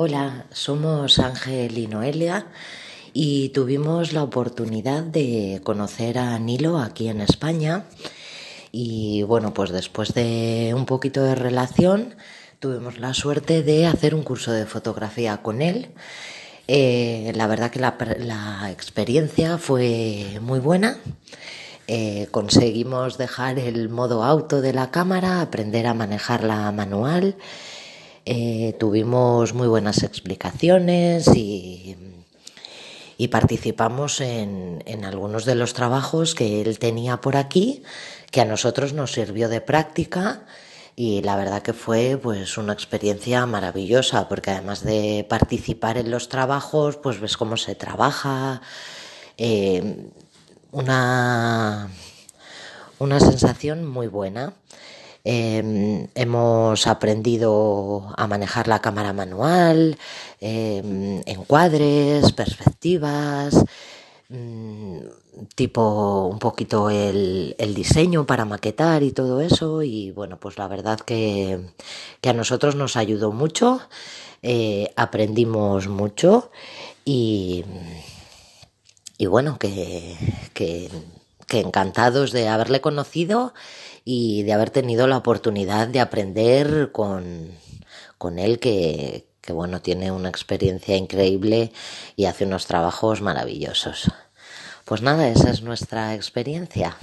Hola, somos Ángel y Noelia y tuvimos la oportunidad de conocer a Nilo aquí en España. Y bueno, pues después de un poquito de relación, tuvimos la suerte de hacer un curso de fotografía con él. Eh, la verdad que la, experiencia fue muy buena. Eh, conseguimos dejar el modo auto de la cámara, aprender a manejarla manual eh, tuvimos muy buenas explicaciones y, participamos en, algunos de los trabajos que él tenía por aquí, que a nosotros nos sirvió de práctica y la verdad que fue pues una experiencia maravillosa porque además de participar en los trabajos pues ves cómo se trabaja eh, una sensación muy buena Em, hemos aprendido a manejar la cámara manual, em, encuadres, perspectivas, mm, tipo un poquito el, diseño para maquetar y todo eso. Y bueno, pues la verdad que, a nosotros nos ayudó mucho, eh, aprendimos mucho y, y bueno, que, que que encantados de haberle conocido y de haber tenido la oportunidad de aprender con, él, que, que bueno, tiene una experiencia increíble y hace unos trabajos maravillosos. Pues nada, esa es nuestra experiencia.